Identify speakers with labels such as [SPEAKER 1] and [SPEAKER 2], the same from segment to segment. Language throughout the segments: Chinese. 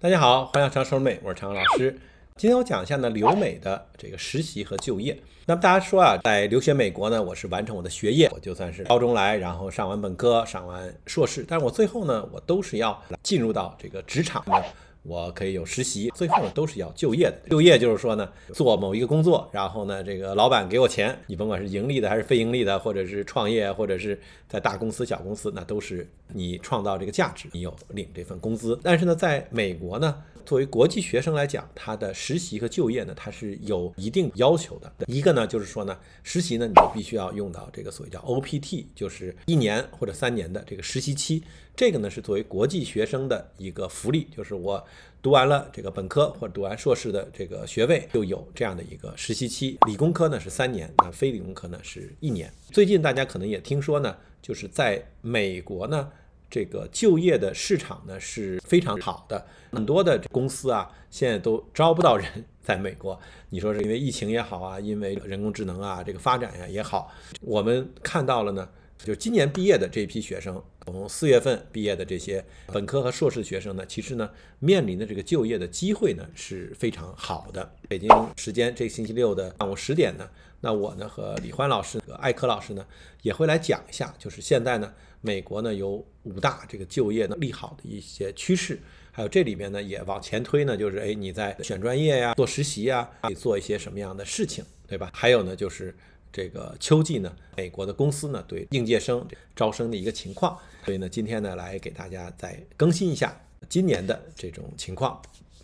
[SPEAKER 1] 大家好，欢迎常收美，我是常老师。今天我讲一下呢，留美的这个实习和就业。那么大家说啊，在留学美国呢，我是完成我的学业，我就算是高中来，然后上完本科，上完硕士，但是我最后呢，我都是要进入到这个职场的。我可以有实习，最后呢都是要就业的。就业就是说呢，做某一个工作，然后呢，这个老板给我钱，你甭管是盈利的还是非盈利的，或者是创业，或者是在大公司、小公司，那都是你创造这个价值，你有领这份工资。但是呢，在美国呢，作为国际学生来讲，他的实习和就业呢，它是有一定要求的。一个呢，就是说呢，实习呢，你就必须要用到这个所谓叫 OPT，就是一年或者三年的这个实习期。这个呢是作为国际学生的一个福利，就是我读完了这个本科或者读完硕士的这个学位，就有这样的一个实习期。理工科呢是三年，那非理工科呢是一年。最近大家可能也听说呢，就是在美国呢，这个就业的市场呢是非常好的，很多的公司啊现在都招不到人。在美国，你说是因为疫情也好啊，因为人工智能啊这个发展呀也好，我们看到了呢。就是今年毕业的这一批学生，从四月份毕业的这些本科和硕士学生呢，其实呢面临的这个就业的机会呢是非常好的。北京时间这个星期六的上午十点呢，那我呢和李欢老师、艾科老师呢也会来讲一下，就是现在呢美国呢有五大这个就业的利好的一些趋势，还有这里面呢也往前推呢，就是哎你在选专业呀、做实习呀、你做一些什么样的事情，对吧？还有呢就是。这个秋季呢，美国的公司呢对应届生招生的一个情况，所以呢，今天呢来给大家再更新一下今年的这种情况，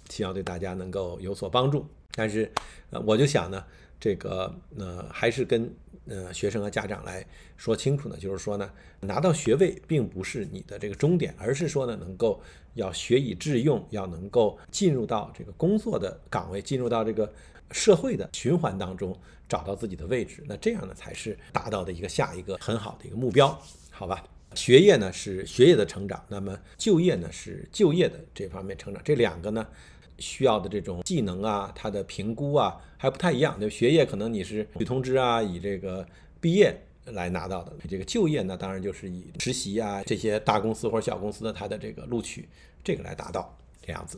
[SPEAKER 1] 希望对大家能够有所帮助。但是，呃，我就想呢，这个呃，还是跟呃学生和家长来说清楚呢，就是说呢，拿到学位并不是你的这个终点，而是说呢，能够要学以致用，要能够进入到这个工作的岗位，进入到这个。社会的循环当中找到自己的位置，那这样呢才是达到的一个下一个很好的一个目标，好吧？学业呢是学业的成长，那么就业呢是就业的这方面成长，这两个呢需要的这种技能啊，它的评估啊还不太一样，对学业可能你是以通知啊，以这个毕业来拿到的，这个就业呢当然就是以实习啊这些大公司或者小公司的它的这个录取这个来达到这样子。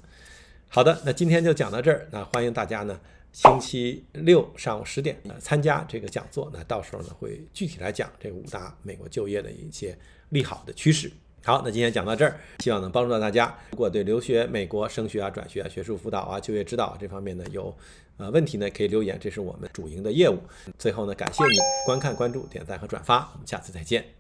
[SPEAKER 1] 好的，那今天就讲到这儿，那欢迎大家呢。星期六上午十点呃参加这个讲座。那到时候呢，会具体来讲这五大美国就业的一些利好的趋势。好，那今天讲到这儿，希望能帮助到大家。如果对留学美国、升学啊、转学啊、学术辅导啊、就业指导这方面呢有呃问题呢，可以留言。这是我们主营的业务。最后呢，感谢你观看、关注、点赞和转发。我们下次再见。